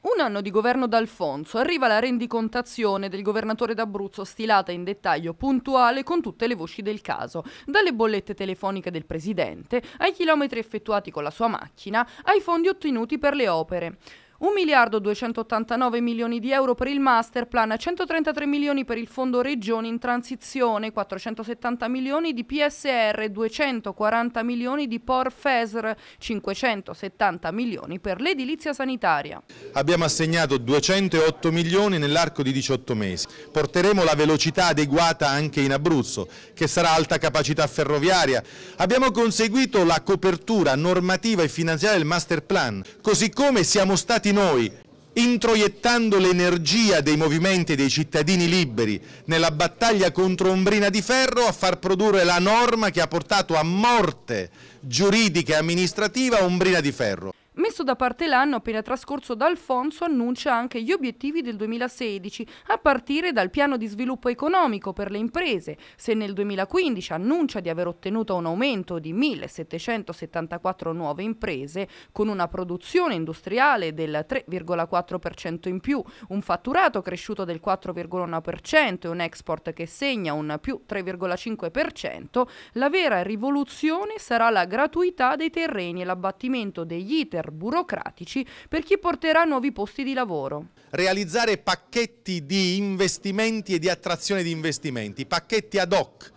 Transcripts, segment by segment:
Un anno di governo d'Alfonso, arriva la rendicontazione del governatore d'Abruzzo stilata in dettaglio puntuale con tutte le voci del caso, dalle bollette telefoniche del presidente, ai chilometri effettuati con la sua macchina, ai fondi ottenuti per le opere. 1 miliardo 289 milioni di euro per il master plan, 133 milioni per il fondo regioni in transizione, 470 milioni di PSR, 240 milioni di POR FESR, 570 milioni per l'edilizia sanitaria. Abbiamo assegnato 208 milioni nell'arco di 18 mesi. Porteremo la velocità adeguata anche in Abruzzo, che sarà alta capacità ferroviaria. Abbiamo conseguito la copertura normativa e finanziaria del master plan, così come siamo stati tutti noi, introiettando l'energia dei movimenti dei cittadini liberi nella battaglia contro Ombrina di Ferro a far produrre la norma che ha portato a morte giuridica e amministrativa Ombrina di Ferro. Messo da parte l'anno appena trascorso da Alfonso annuncia anche gli obiettivi del 2016, a partire dal piano di sviluppo economico per le imprese. Se nel 2015 annuncia di aver ottenuto un aumento di 1.774 nuove imprese, con una produzione industriale del 3,4% in più, un fatturato cresciuto del 4,1% e un export che segna un più 3,5%, la vera rivoluzione sarà la gratuità dei terreni e l'abbattimento degli iter burocratici per chi porterà nuovi posti di lavoro. Realizzare pacchetti di investimenti e di attrazione di investimenti, pacchetti ad hoc,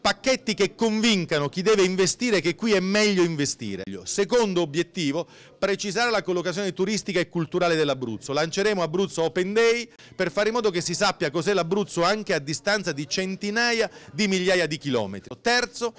pacchetti che convincano chi deve investire che qui è meglio investire. Secondo obiettivo, precisare la collocazione turistica e culturale dell'Abruzzo. Lanceremo Abruzzo Open Day per fare in modo che si sappia cos'è l'Abruzzo anche a distanza di centinaia di migliaia di chilometri. Terzo,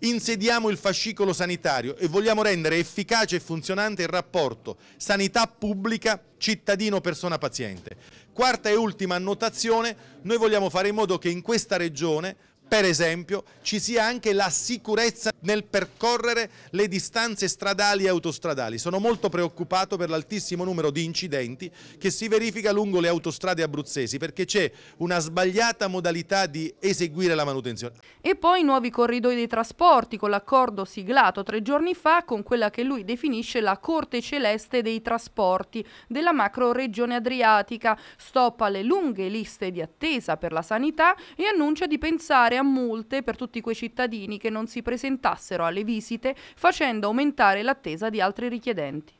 Insediamo il fascicolo sanitario e vogliamo rendere efficace e funzionante il rapporto sanità pubblica cittadino-persona paziente. Quarta e ultima annotazione, noi vogliamo fare in modo che in questa regione per esempio, ci sia anche la sicurezza nel percorrere le distanze stradali e autostradali. Sono molto preoccupato per l'altissimo numero di incidenti che si verifica lungo le autostrade abruzzesi perché c'è una sbagliata modalità di eseguire la manutenzione. E poi nuovi corridoi dei trasporti con l'accordo siglato tre giorni fa con quella che lui definisce la corte celeste dei trasporti della macro regione adriatica. Stoppa le lunghe liste di attesa per la sanità e annuncia di pensare a multe per tutti quei cittadini che non si presentassero alle visite, facendo aumentare l'attesa di altri richiedenti.